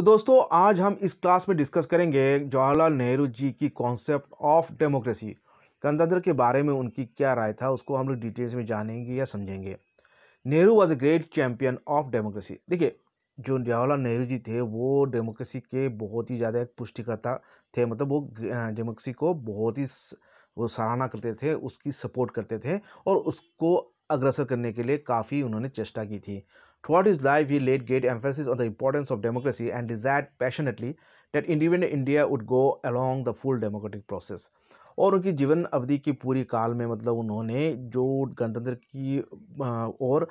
तो दोस्तों आज हम इस क्लास में डिस्कस करेंगे जवाहरलाल नेहरू जी की कॉन्सेप्ट ऑफ डेमोक्रेसी गणतंत्र के बारे में उनकी क्या राय था उसको हम लोग डिटेल्स में जानेंगे या समझेंगे Nehru was a great champion of democracy देखिए जो जवाहरलाल नेहरू जी थे वो डेमोक्रेसी के बहुत ही ज़्यादा एक पुष्टिकर्ता थे मतलब वो डेमोक्रेसी को बहुत ही वो सराहना करते थे उसकी सपोर्ट करते थे और उसको अग्रसर करने के लिए काफ़ी उन्होंने चेष्टा की थी Throughout his life, he laid great emphasis on the importance of democracy and desired passionately that independent India would go along the full democratic process. और उनकी जीवन अवधि की पूरी काल में मतलब उन्होंने जो गणतंत्र की और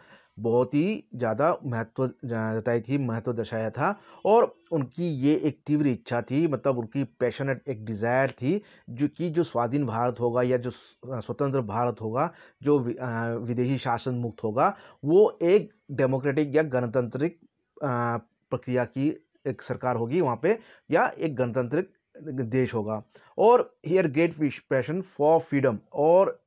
बहुत ही ज़्यादा महत्व जताई थी महत्व दर्शाया था और उनकी ये एक तीव्र इच्छा थी मतलब उनकी पैशनेट एक डिज़ायर थी जो कि जो स्वाधीन भारत होगा या जो स्वतंत्र भारत होगा जो विदेशी शासन मुक्त होगा वो एक डेमोक्रेटिक या गणतांत्रिक प्रक्रिया की एक सरकार होगी वहाँ पे या एक गणतांत्रिक देश होगा और here great passion for freedom और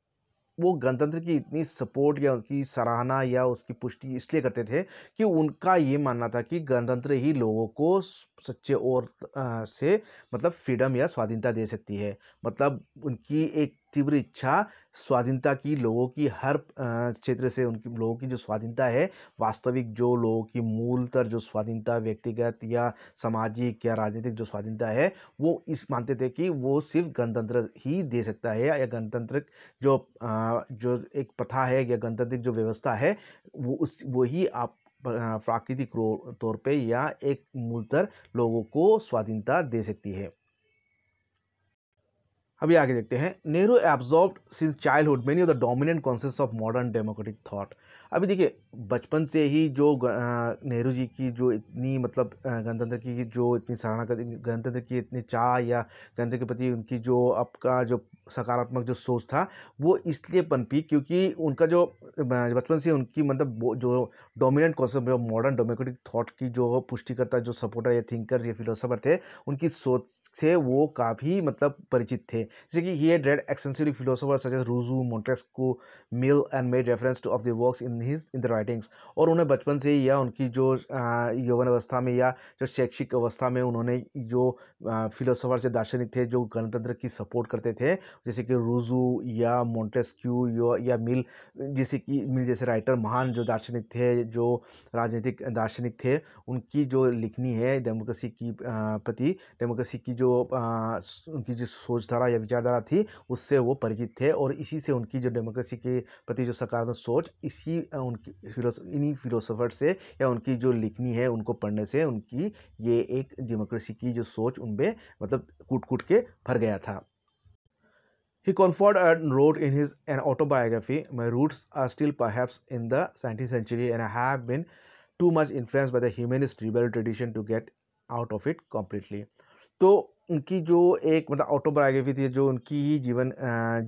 वो गणतंत्र की इतनी सपोर्ट या उनकी सराहना या उसकी पुष्टि इसलिए करते थे कि उनका ये मानना था कि गणतंत्र ही लोगों को सच्चे और से मतलब फ्रीडम या स्वाधीनता दे सकती है मतलब उनकी एक तीव्र इच्छा स्वाधीनता की लोगों की हर क्षेत्र से उनकी लोगों की जो स्वाधीनता है वास्तविक जो लोगों की मूलतर जो स्वाधीनता व्यक्तिगत या सामाजिक या राजनीतिक जो स्वाधीनता है वो इस मानते थे कि वो सिर्फ गणतंत्र ही दे सकता है या गणतंत्र जो जो एक प्रथा है या गणतंत्रिक जो व्यवस्था है वो उस वही आप प्राकृतिक तौर पे या एक मूलतर लोगों को स्वाधीनता दे सकती है अभी आगे देखते हैं Nehru absorb since childhood many of the dominant concept of modern democratic thought अभी देखिए बचपन से ही जो नेहरू जी की जो इतनी मतलब गणतंत्र की जो इतनी सराहना कर गणतंत्र की इतनी चाह या गणतंत्र के प्रति उनकी जो आपका जो सकारात्मक जो सोच था वो इसलिए पनपी क्योंकि उनका जो बचपन से उनकी मतलब जो dominant concept modern democratic thought की जो पुष्टिकर्ता जो सपोर्टर या थिंकर्स या फिलोसफर थे उनकी सोच से वो काफ़ी मतलब परिचित थे जैसे कि he had read extensively philosopher such as Rousseau Montesquieu Mill and made reference to of the works in his in the writings और उन्हें बचपन से ही या उनकी जो यौवन अवस्था में या जो शैक्षिक अवस्था में उन्होंने जो फिलोसोफर से दार्शनिक थे जो गणतंत्र की सपोर्ट करते थे जैसे कि रूजू या मोन्टेस्क्यू या मिल जैसे कि मिल जैसे राइटर महान जो दार्शनिक थे जो राजनीतिक दार्शनिक थे उनकी जो लिखनी है डेमोक्रेसी की प्रति डेमोक्रेसी की जो उनकी जो सोचधारा या विचारधारा थी उससे वो परिचित थे और इसी से उनकी जो डेमोक्रेसी के प्रति जो सकारात्मक सोच इसी उनकी इन्हीं फिलोसोफर से या उनकी जो लिखनी है उनको पढ़ने से उनकी ये एक डेमोक्रेसी की जो सोच उन पर मतलब कूट कूट के भर गया था He conferred and wrote in his an autobiography, My roots are still perhaps in the 19th century and I have been too much influenced by the humanist rebel tradition to get out of it completely. तो उनकी जो एक मतलब autobiography थी जो उनकी ही जीवन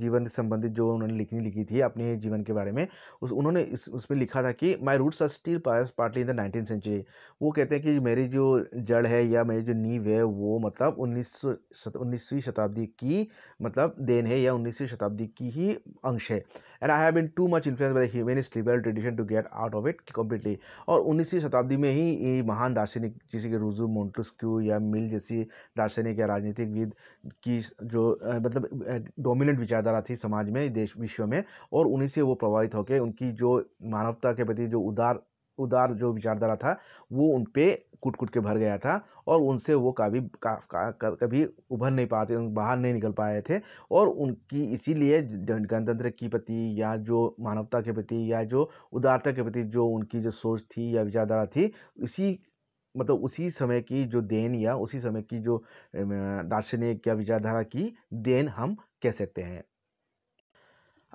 जीवन संबंधित जो उन्होंने लिखनी लिखी थी अपने जीवन के बारे में उस उन्होंने इस उसमें लिखा था कि my roots are still partly in the nineteen century वो कहते हैं कि मेरी जो जड़ है या मेरी जो नींव है वो मतलब उन्नीस उन्नीसवीं शताब्दी की मतलब देन है या उन्नीसवीं शताब्दी की ही अंश है and I have been too much influence by human humanist liberal tradition to get out of it completely और उन्नीसवीं शताब्दी में ही ये महान दार्शनिक जैसे कि रुजू मोन्टस्क्यू या मिल जैसी दार्शनिक या राजनीतिक विद की जो मतलब डोमिनेंट विचारधारा थी समाज में देश विश्व में और उन्हीं से वो प्रभावित होकर उनकी जो मानवता के प्रति जो उदार उदार जो विचारधारा था वो उन पर कूट कूट के भर गया था और उनसे वो कभी का, कभी उभर नहीं पाते बाहर नहीं निकल पाए थे और उनकी इसीलिए गणतंत्र के प्रति या जो मानवता के प्रति या जो उदारता के प्रति जो उनकी जो सोच थी या विचारधारा थी इसी मतलब उसी समय की जो देन या उसी समय की जो दार्शनिक या विचारधारा की देन हम कह सकते हैं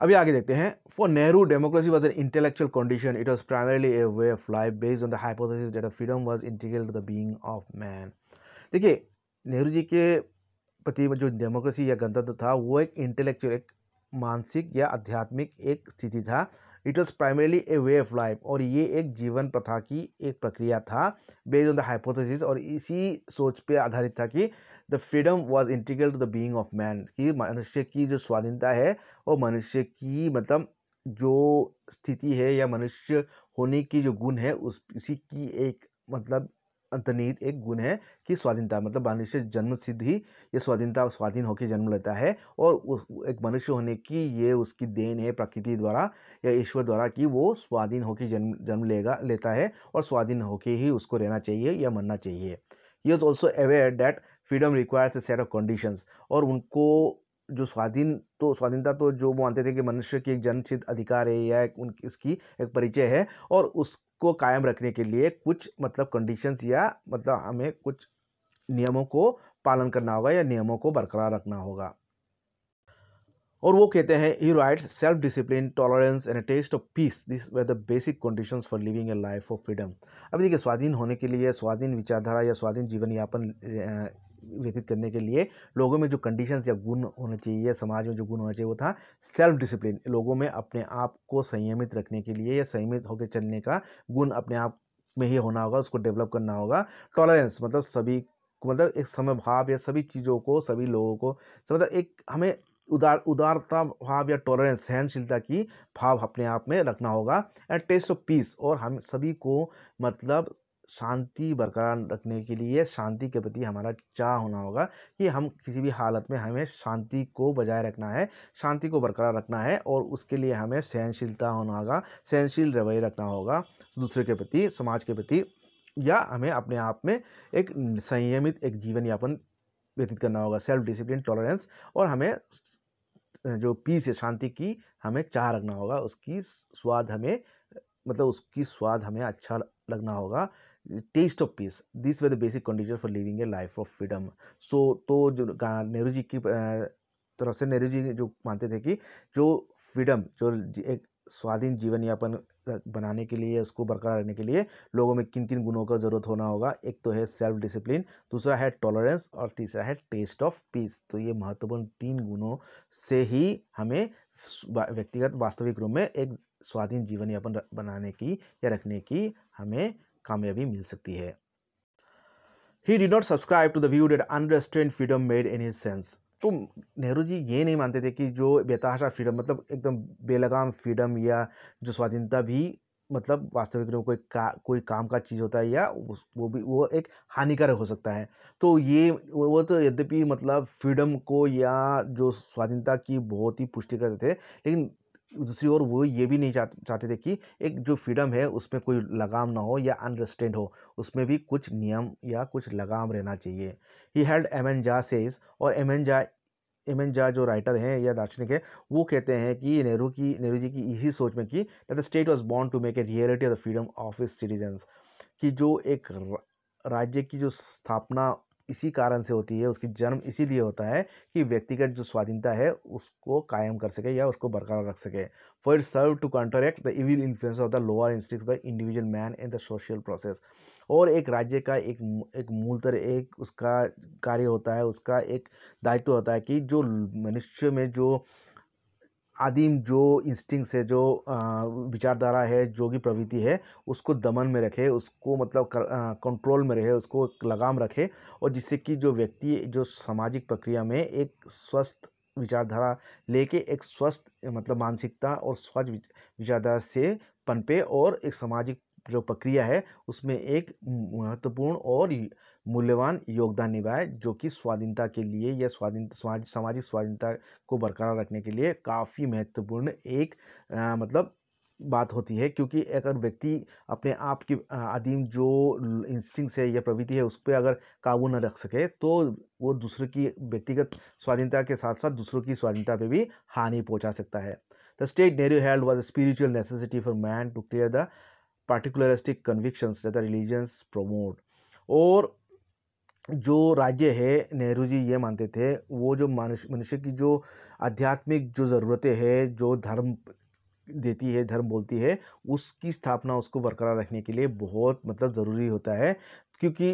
अभी आगे देखते हैं for Nehru democracy was an intellectual condition it was primarily a way of life based on the hypothesis that of freedom was integral to the being of man देखिए नेहरू जी के प्रति जो डेमोक्रेसी या गणतंत्र था वो एक इंटेलेक्चुअल एक मानसिक या आध्यात्मिक एक स्थिति था it was primarily a way of life और ये एक जीवन प्रथा की एक प्रक्रिया था बेस्ड ऑन द हाइपोथेसिस और इसी सोच पे आधारित था कि the freedom was integral to the being of man कि मनुष्य की जो स्वाधीनता है वो मनुष्य की मतलब जो स्थिति है या मनुष्य होने की जो गुण है उस इसी की एक मतलब अंतर्निहित एक गुण है कि स्वाधीनता मतलब मनुष्य जन्म सिद्ध ही ये स्वाधीनता स्वाधीन होकर जन्म लेता है और उस एक मनुष्य होने की ये उसकी देन है प्रकृति द्वारा या ईश्वर द्वारा कि वो स्वाधीन होकर जन्म जन्म लेगा लेता है और स्वाधीन होकर ही उसको रहना चाहिए या मरना चाहिए he is also aware that freedom requires a set of conditions और उनको जो स्वाधीन तो स्वाधीनता तो जो मानते थे कि मनुष्य की एक जनचित अधिकार है या एक उनकी इसकी एक परिचय है और उस को कायम रखने के लिए कुछ मतलब कंडीशंस या मतलब हमें कुछ नियमों को पालन करना होगा या नियमों को बरकरार रखना होगा और वो कहते हैं he write self discipline tolerance and test of peace this way the basic conditions for living a life of freedom अब देखिए स्वाधीन होने के लिए स्वाधीन विचारधारा या स्वाधीन जीवन यापन व्यतीत करने के लिए लोगों में जो कंडीशंस या गुण होने चाहिए समाज में जो गुण होना चाहिए वो था सेल्फ डिसिप्लिन लोगों में अपने आप को संयमित रखने के लिए या संयमित होकर चलने का गुण अपने आप में ही होना होगा उसको डेवलप करना होगा टॉलरेंस मतलब सभी मतलब एक समय भाव या सभी चीज़ों को सभी लोगों को मतलब एक हमें उदार उदारता भाव या टॉलरेंस सहनशीलता की भाव अपने आप में रखना होगा एंड टेस्ट ऑफ पीस और हम सभी को मतलब शांति बरकरार रखने के लिए शांति के प्रति हमारा चाह होना होगा कि हम किसी भी हालत में हमें शांति को बजाय रखना है शांति को बरकरार रखना है और उसके लिए हमें सहनशीलता होना होगा सहनशील रवैया रखना होगा दूसरे के प्रति समाज के प्रति या हमें अपने आप में एक संयमित एक जीवन यापन व्यतीत करना होगा सेल्फ डिसिप्लिन टॉलरेंस और हमें जो पीस है शांति की हमें चाह रखना होगा उसकी स्वाद हमें मतलब उसकी स्वाद हमें अच्छा लगना होगा test of peace this way the basic condition for living a life of freedom so तो जो नेहरू जी की तरफ से नेहरू जी जो मानते थे कि जो फ्रीडम जो एक स्वाधीन जीवन यापन बनाने के लिए उसको बरकरार रखने के लिए लोगों में किन किन गुणों का जरूरत होना होगा एक तो है सेल्फ डिसिप्लिन दूसरा है टॉलरेंस और तीसरा है टेस्ट ऑफ पीस तो ये महत्वपूर्ण तीन गुणों से ही हमें व्यक्तिगत वास्तविक रूप में एक स्वाधीन जीवन यापन बनाने की या रखने की हमें कामयाबी मिल सकती है he did not subscribe to the view that unrestrained freedom made in his sense तो नेहरू जी ये नहीं मानते थे कि जो बेतहाशा फ्रीडम मतलब एकदम बेलगाम फ्रीडम या जो स्वाधीनता भी मतलब वास्तविक रूप कोई का कोई काम का चीज़ होता है या उस वो भी वो एक हानिकारक हो सकता है तो ये वो तो यद्यपि मतलब फ्रीडम को या जो स्वाधीनता की बहुत ही पुष्टि करते थे लेकिन दूसरी ओर वो ये भी नहीं चाह चाहते थे कि एक जो फ्रीडम है उसमें कोई लगाम ना हो या अनरेस्टेंड हो उसमें भी कुछ नियम या कुछ लगाम रहना चाहिए he held M N Jha says और M N Jha M Jha जो राइटर हैं या दार्शनिक है वो कहते हैं कि नेहरू की नेहरू जी की इसी सोच में कि the state was born to make a reality of the freedom of its citizens कि जो एक राज्य की जो स्थापना इसी कारण से होती है उसकी जन्म इसीलिए होता है कि व्यक्तिगत जो स्वाधीनता है उसको कायम कर सके या उसको बरकरार रख सके for it serve to act the evil influence of the lower instincts the individual man in the social process और एक राज्य का एक एक मूलतर एक उसका कार्य होता है उसका एक दायित्व होता है कि जो मनुष्य में जो आदिम जो इंस्टिंग है जो विचारधारा है जो भी प्रवृत्ति है उसको दमन में रखे उसको मतलब कंट्रोल में रहे उसको लगाम रखे और जिससे कि जो व्यक्ति जो सामाजिक प्रक्रिया में एक स्वस्थ विचारधारा लेके एक स्वस्थ मतलब मानसिकता और स्वच्छ विचारधारा से पनपे और एक सामाजिक जो प्रक्रिया है उसमें एक महत्वपूर्ण और मूल्यवान योगदान निभाए जो कि स्वाधीनता के लिए या स्वाधीन समाज सामाजिक स्वाधीनता को बरकरार रखने के लिए काफ़ी महत्वपूर्ण एक आ, मतलब बात होती है क्योंकि अगर व्यक्ति अपने आप की आदिम जो इंस्टिंग्स है या प्रवृत्ति है उस पर अगर काबू न रख सके तो वो दूसरे की व्यक्तिगत स्वाधीनता के साथ साथ दूसरों की स्वाधीनता पे भी हानि पहुंचा सकता है the state Nehru held was a spiritual necessity for man to clear the particularistic convictions the religions promote और जो राज्य है नेहरू जी ये मानते थे वो जो मानुष मनुष्य की जो आध्यात्मिक जो ज़रूरतें हैं जो धर्म देती है धर्म बोलती है उसकी स्थापना उसको बरकरार रखने के लिए बहुत मतलब ज़रूरी होता है क्योंकि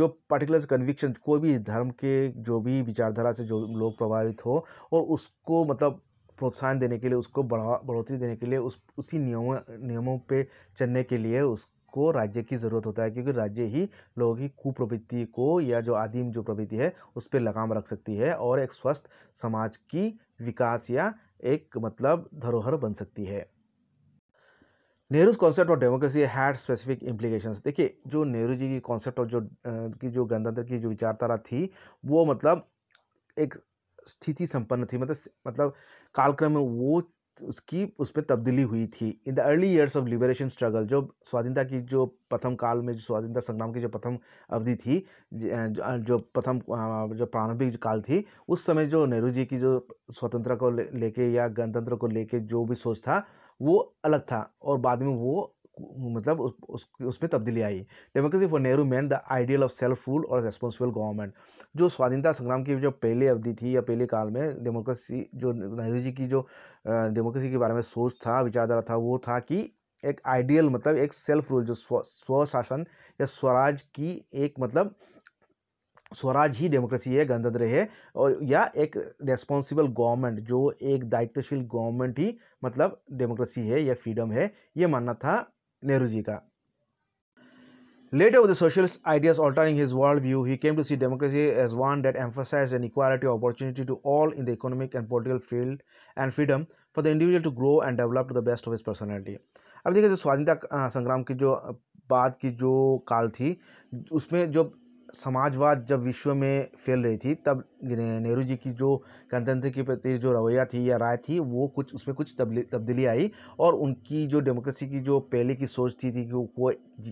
जो पर्टिकुलर कन्विक्शन कोई भी धर्म के जो भी विचारधारा से जो लोग प्रभावित हो और उसको मतलब प्रोत्साहन देने के लिए उसको बढ़ा बढ़ोतरी देने के लिए उस उसी नियमों नियमों पे चलने के लिए उस को राज्य की ज़रूरत होता है क्योंकि राज्य ही लोगों की कुप्रवृत्ति को या जो आदिम जो प्रवृत्ति है उस पर लगाम रख सकती है और एक स्वस्थ समाज की विकास या एक मतलब धरोहर बन सकती है Nehru's concept of democracy had specific implications देखिए जो नेहरू जी की कॉन्सेप्ट ऑफ जो की जो गणतंत्र की जो विचारधारा थी वो मतलब एक स्थिति संपन्न थी मतलब मतलब कालक्रम में वो उसकी उस पर तब्दीली हुई थी in the early years of liberation struggle जो स्वाधीनता की जो प्रथम काल में जो स्वाधीनता संग्राम की जो प्रथम अवधि थी जो प्रथम जो प्रारंभिक काल थी उस समय जो नेहरू जी की जो स्वतंत्रता को लेके या गणतंत्र को लेके जो भी सोच था वो अलग था और बाद में वो मतलब उस, उस, उसमें तब्दीली आई democracy for Nehru meant the ideal of self rule और रेस्पॉन्सिबल गवर्नमेंट जो स्वाधीनता संग्राम की जो पहले अवधि थी या पहले काल में डेमोक्रेसी जो नेहरू जी की जो डेमोक्रेसी के बारे में सोच था विचारधारा था वो था कि एक आइडियल मतलब एक सेल्फ रूल जो स्व स्वशासन या स्वराज की एक मतलब स्वराज ही डेमोक्रेसी है गणतंत्र है और या एक रेस्पॉन्सिबल गवर्नमेंट जो एक दायित्वशील गवर्नमेंट ही मतलब डेमोक्रेसी है या फ्रीडम है ये मानना था नेहरू जी का later of the socialist ideas altering his world view he came to see democracy as one that emphasize and equality opportunity to all in the economic and political field and freedom for the individual to grow and develop to the best of his personality अब देखिए स्वाधीनता संग्राम की जो बाद की जो काल थी उसमें जो समाजवाद जब विश्व में फैल रही थी तब नेहरू जी की जो गणतंत्र के प्रति जो रवैया थी या राय थी वो कुछ उसमें कुछ तब्दीली आई और उनकी जो डेमोक्रेसी की जो पहले की सोच थी, थी कि वो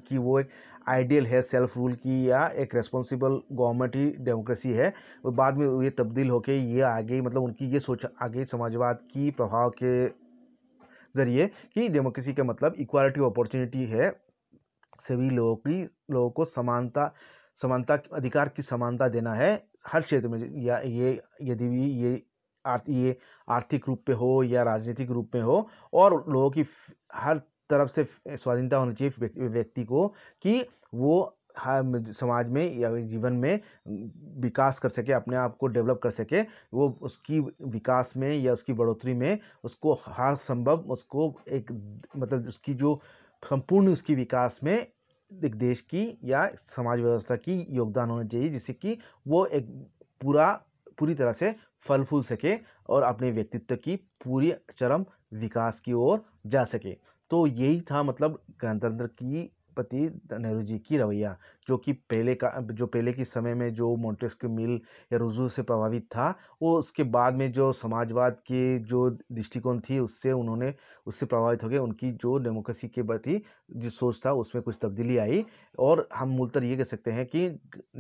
कि वो एक आइडियल है सेल्फ रूल की या एक रेस्पॉन्सिबल गवर्नमेंट ही डेमोक्रेसी है और बाद में ये तब्दील होकर ये आगे मतलब उनकी ये सोच आगे समाजवाद की प्रभाव के ज़रिए कि डेमोक्रेसी का मतलब इक्वालिटी अपॉर्चुनिटी है सभी लोगों की लोगों को समानता समानता अधिकार की समानता देना है हर क्षेत्र में या ये यदि भी ये ये आर्थिक रूप पे हो या राजनीतिक रूप में हो और लोगों की हर तरफ से स्वाधीनता होनी चाहिए व्यक्ति को कि वो हर समाज में या जीवन में विकास कर सके अपने आप को डेवलप कर सके वो उसकी विकास में या उसकी बढ़ोतरी में उसको हर संभव उसको एक मतलब उसकी जो संपूर्ण उसकी विकास में एक देश की या समाज व्यवस्था की योगदान होना चाहिए जिससे कि वो एक पूरा पूरी तरह से फल फूल सके और अपने व्यक्तित्व की पूरी चरम विकास की ओर जा सके तो यही था मतलब गणतंत्र की पति नेहरू जी की रवैया जो कि पहले का जो पहले के समय में जो के मिल या रुजू से प्रभावित था वो उसके बाद में जो समाजवाद के जो दृष्टिकोण थी उससे उन्होंने उससे प्रभावित हो गए उनकी जो डेमोक्रेसी के प्रति जो सोच था उसमें कुछ तब्दीली आई और हम मूलतर ये कह सकते हैं कि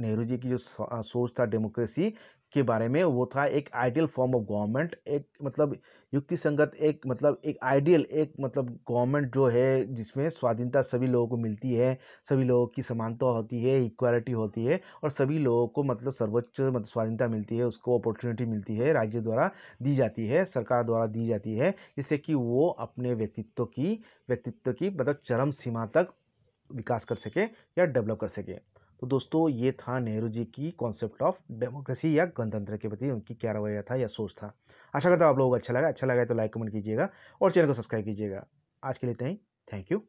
नेहरू जी की जो सोच था डेमोक्रेसी के बारे में वो था एक आइडियल फॉर्म ऑफ गवर्नमेंट एक मतलब युक्ति संगत एक मतलब एक आइडियल एक मतलब गवर्नमेंट जो है जिसमें स्वाधीनता सभी लोगों को मिलती है सभी लोगों की समानता होती है इक्वालिटी होती है और सभी लोगों को मतलब सर्वोच्च मतलब स्वाधीनता मिलती है उसको अपॉर्चुनिटी मिलती है राज्य द्वारा दी जाती है सरकार द्वारा दी जाती है जिससे कि वो अपने व्यक्तित्व की व्यक्तित्व की मतलब चरम सीमा तक विकास कर सके या डेवलप कर सके तो दोस्तों ये था नेहरू जी की कॉन्सेप्ट ऑफ डेमोक्रेसी या गणतंत्र के प्रति उनकी क्या रवैया था या सोच था आशा करता हूँ आप लोगों को अच्छा लगा अच्छा लगा तो लाइक कमेंट कीजिएगा और चैनल को सब्सक्राइब कीजिएगा आज के लिए इतना ही थैंक यू